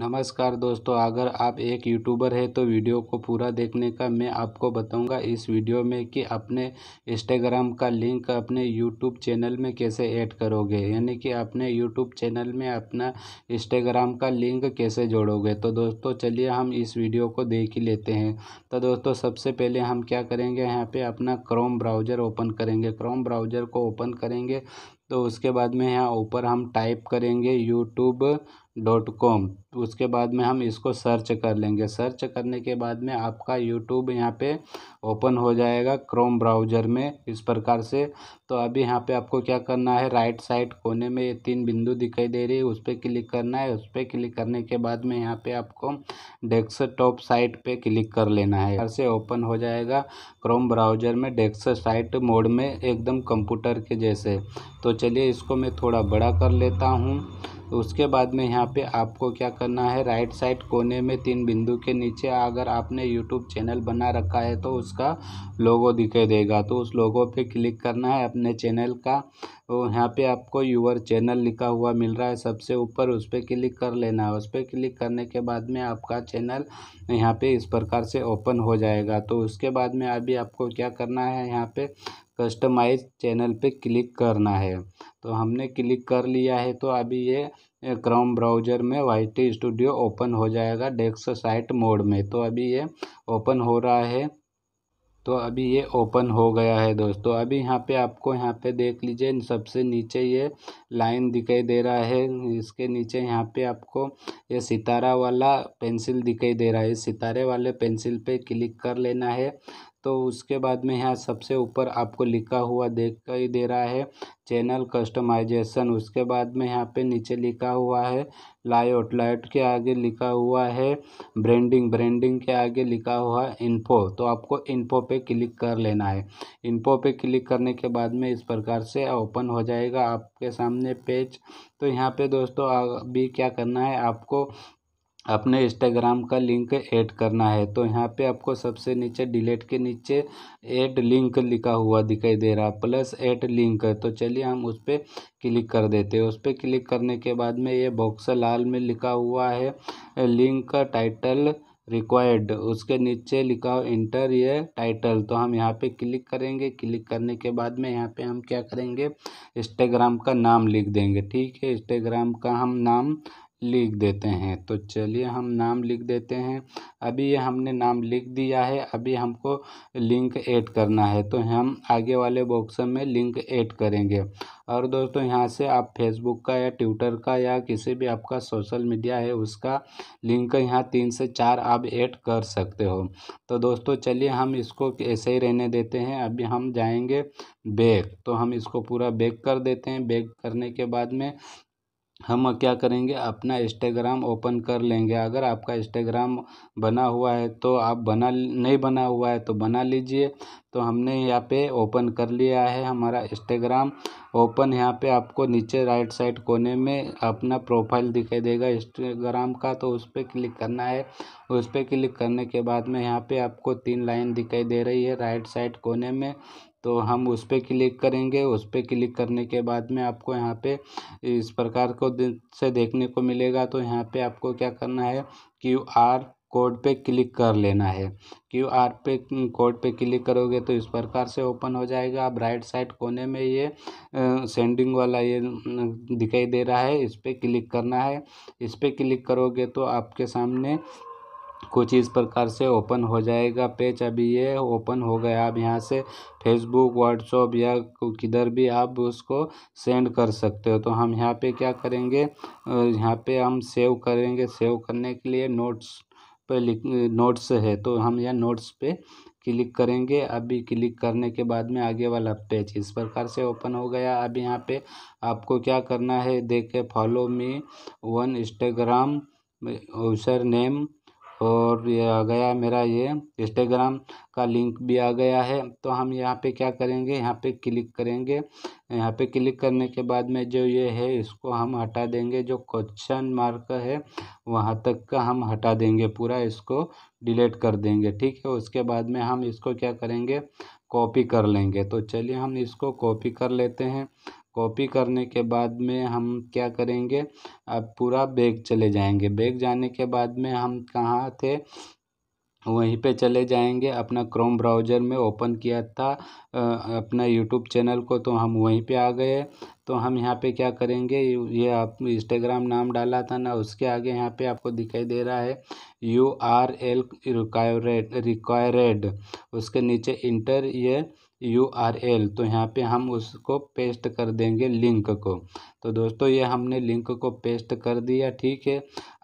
नमस्कार दोस्तों अगर आप एक यूट्यूबर है तो वीडियो को पूरा देखने का मैं आपको बताऊंगा इस वीडियो में कि अपने इंस्टाग्राम का लिंक अपने यूट्यूब चैनल में कैसे ऐड करोगे यानी कि अपने यूट्यूब चैनल में अपना इंस्टाग्राम का लिंक कैसे जोड़ोगे तो दोस्तों चलिए हम इस वीडियो को देख ही लेते हैं तो दोस्तों सबसे पहले हम क्या करेंगे यहाँ पर अपना क्रोम ब्राउज़र ओपन करेंगे क्रोम ब्राउज़र को ओपन करेंगे तो उसके बाद में यहाँ ऊपर हम टाइप करेंगे यूट्यूब डॉट कॉम उसके बाद में हम इसको सर्च कर लेंगे सर्च करने के बाद में आपका यूट्यूब यहाँ पे ओपन हो जाएगा क्रोम ब्राउज़र में इस प्रकार से तो अभी यहाँ पे आपको क्या करना है राइट साइड कोने में ये तीन बिंदु दिखाई दे रही है उस पर क्लिक करना है उस पर क्लिक करने के बाद में यहाँ पे आपको डेस्कटॉप साइट पे क्लिक कर लेना है यहाँ से ओपन हो जाएगा क्रोम ब्राउज़र में डेस्क साइट मोड में एकदम कंप्यूटर के जैसे तो चलिए इसको मैं थोड़ा बड़ा कर लेता हूँ उसके बाद में यहाँ पे आपको क्या करना है राइट साइड कोने में तीन बिंदु के नीचे अगर आपने यूट्यूब चैनल बना रखा है तो उसका लोगो दिखाई देगा तो उस लोगो पे क्लिक करना है अपने चैनल का तो यहाँ पे आपको यूअर चैनल लिखा हुआ मिल रहा है सबसे ऊपर उस पर क्लिक कर लेना है उस पर क्लिक करने के बाद में आपका चैनल यहाँ पे इस प्रकार से ओपन हो जाएगा तो उसके बाद में अभी आपको क्या करना है यहाँ पे कस्टमाइज चैनल पे क्लिक करना है तो हमने क्लिक कर लिया है तो अभी ये क्रोम ब्राउज़र में वाई टी स्टूडियो ओपन हो जाएगा डेस्क साइट मोड में तो अभी ये ओपन हो रहा है तो अभी ये ओपन हो गया है दोस्तों अभी यहाँ पे आपको यहाँ पे देख लीजिए सबसे नीचे ये लाइन दिखाई दे रहा है इसके नीचे यहाँ पे आपको ये सितारा वाला पेंसिल दिखाई दे रहा है सितारे वाले पेंसिल पे क्लिक कर लेना है तो उसके बाद में यहाँ सबसे ऊपर आपको लिखा हुआ ही दे रहा है चैनल कस्टमाइजेशन उसके बाद में यहाँ पे नीचे लिखा हुआ है लाइट लाइट के आगे लिखा हुआ है ब्रांडिंग ब्रांडिंग के आगे लिखा हुआ है इन्फो तो आपको इन्फो पे क्लिक कर लेना है इन्फो पे क्लिक करने के बाद में इस प्रकार से ओपन हो जाएगा आपके सामने पेज तो यहाँ पे दोस्तों अभी क्या करना है आपको अपने इंस्टाग्राम का लिंक ऐड करना है तो यहाँ पे आपको सबसे नीचे डिलीट के नीचे ऐड लिंक लिखा हुआ दिखाई दे रहा प्लस ऐड लिंक तो चलिए हम उस पर क्लिक कर देते हैं उस पर क्लिक करने के बाद में ये बॉक्स लाल में लिखा हुआ है लिंक टाइटल रिक्वायर्ड उसके नीचे लिखा हो इंटर ये टाइटल तो हम यहाँ पे क्लिक करेंगे क्लिक करने के बाद में यहाँ पे हम क्या करेंगे इंस्टाग्राम का नाम लिख देंगे ठीक है इंस्टाग्राम का हम नाम लिख देते हैं तो चलिए हम नाम लिख देते हैं अभी ये हमने नाम लिख दिया है अभी हमको लिंक ऐड करना है तो हम आगे वाले बॉक्स में लिंक ऐड करेंगे और दोस्तों यहाँ से आप फेसबुक का या ट्विटर का या किसी भी आपका सोशल मीडिया है उसका लिंक यहाँ तीन से चार आप ऐड कर सकते हो तो दोस्तों चलिए हम इसको ऐसे ही रहने देते हैं अभी हम जाएंगे बैक तो हम इसको पूरा बैक कर देते हैं बैक करने के बाद में हम क्या करेंगे अपना इंस्टाग्राम ओपन कर लेंगे अगर आपका इंस्टाग्राम बना हुआ है तो आप बना नहीं बना हुआ है तो बना लीजिए तो हमने यहाँ पे ओपन कर लिया है हमारा इंस्टाग्राम ओपन यहाँ पे आपको नीचे राइट साइड कोने में अपना प्रोफाइल दिखाई देगा इंस्टाग्राम का तो उस पर क्लिक करना है उस पर क्लिक करने के बाद में यहाँ पे आपको तीन लाइन दिखाई दे रही है राइट साइड कोने में तो हम उस पर क्लिक करेंगे उस पर क्लिक करने के बाद में आपको यहाँ पे इस प्रकार को से देखने को मिलेगा तो यहाँ पे आपको क्या करना है क्यू आर कोड पे क्लिक कर लेना है क्यू आर पे कोड पे क्लिक करोगे तो इस प्रकार से ओपन हो जाएगा अब राइट साइड कोने में ये सेंडिंग वाला ये दिखाई दे रहा है इस पर क्लिक करना है इस पर क्लिक करोगे तो आपके सामने कुछ इस प्रकार से ओपन हो जाएगा पेज अभी ये ओपन हो गया आप यहाँ से फेसबुक व्हाट्सअप या किधर भी आप उसको सेंड कर सकते हो तो हम यहाँ पे क्या करेंगे यहाँ पे हम सेव करेंगे सेव करने के लिए नोट्स पर लिख नोट्स है तो हम यहाँ नोट्स पे क्लिक करेंगे अभी क्लिक करने के बाद में आगे वाला पेज इस प्रकार से ओपन हो गया अब यहाँ पे आपको क्या करना है देख के follow me one Instagram user name और ये आ गया मेरा ये इंस्टाग्राम का लिंक भी आ गया है तो हम यहाँ पे क्या करेंगे यहाँ पे क्लिक करेंगे यहाँ पे क्लिक करने के बाद में जो ये है इसको हम हटा देंगे जो क्वेश्चन मार्क है वहाँ तक का हम हटा देंगे पूरा इसको डिलीट कर देंगे ठीक है उसके बाद में हम इसको क्या करेंगे कॉपी कर लेंगे तो चलिए हम इसको कॉपी कर लेते हैं कॉपी करने के बाद में हम क्या करेंगे अब पूरा बैग चले जाएंगे बैग जाने के बाद में हम कहाँ थे वहीं पे चले जाएंगे अपना क्रोम ब्राउज़र में ओपन किया था अपना यूट्यूब चैनल को तो हम वहीं पे आ गए तो हम यहाँ पे क्या करेंगे ये आप इंस्टाग्राम नाम डाला था ना उसके आगे यहाँ पे आपको दिखाई दे रहा है U R L required required उसके नीचे इंटर ये यू आर एल तो यहाँ पे हम उसको पेस्ट कर देंगे लिंक को तो दोस्तों ये हमने लिंक को पेस्ट कर दिया ठीक है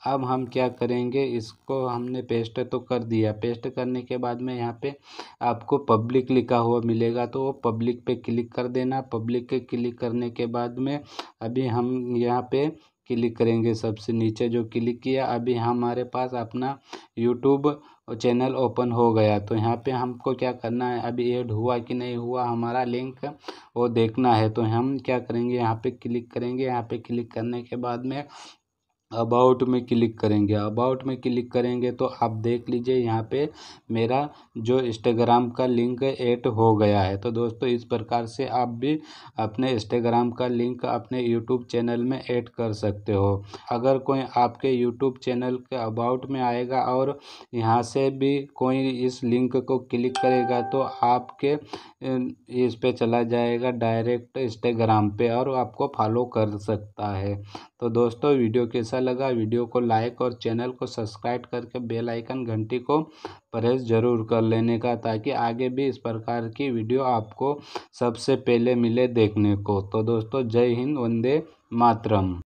अब हम क्या करेंगे इसको हमने पेस्ट तो कर दिया पेस्ट करने के बाद में यहाँ पे आपको पब्लिक लिखा हुआ मिलेगा तो वो पब्लिक पे क्लिक कर देना पब्लिक के क्लिक करने के बाद में अभी हम यहाँ पे क्लिक करेंगे सबसे नीचे जो क्लिक किया अभी हमारे पास अपना यूट्यूब और चैनल ओपन हो गया तो यहाँ पे हमको क्या करना है अभी ऐड हुआ कि नहीं हुआ हमारा लिंक वो देखना है तो हम क्या करेंगे यहाँ पे क्लिक करेंगे यहाँ पे क्लिक करने के बाद में अबाउट में क्लिक करेंगे अबाउट में क्लिक करेंगे तो आप देख लीजिए यहाँ पे मेरा जो इंस्टाग्राम का लिंक ऐड हो गया है तो दोस्तों इस प्रकार से आप भी अपने इंस्टाग्राम का लिंक अपने यूट्यूब चैनल में ऐड कर सकते हो अगर कोई आपके यूट्यूब चैनल के अबाउट में आएगा और यहाँ से भी कोई इस लिंक को क्लिक करेगा तो आपके इस पर चला जाएगा डायरेक्ट इंस्टाग्राम पर और आपको फॉलो कर सकता है तो दोस्तों वीडियो कैसा लगा वीडियो को लाइक और चैनल को सब्सक्राइब करके बेल आइकन घंटी को प्रेस जरूर कर लेने का ताकि आगे भी इस प्रकार की वीडियो आपको सबसे पहले मिले देखने को तो दोस्तों जय हिंद वंदे मातरम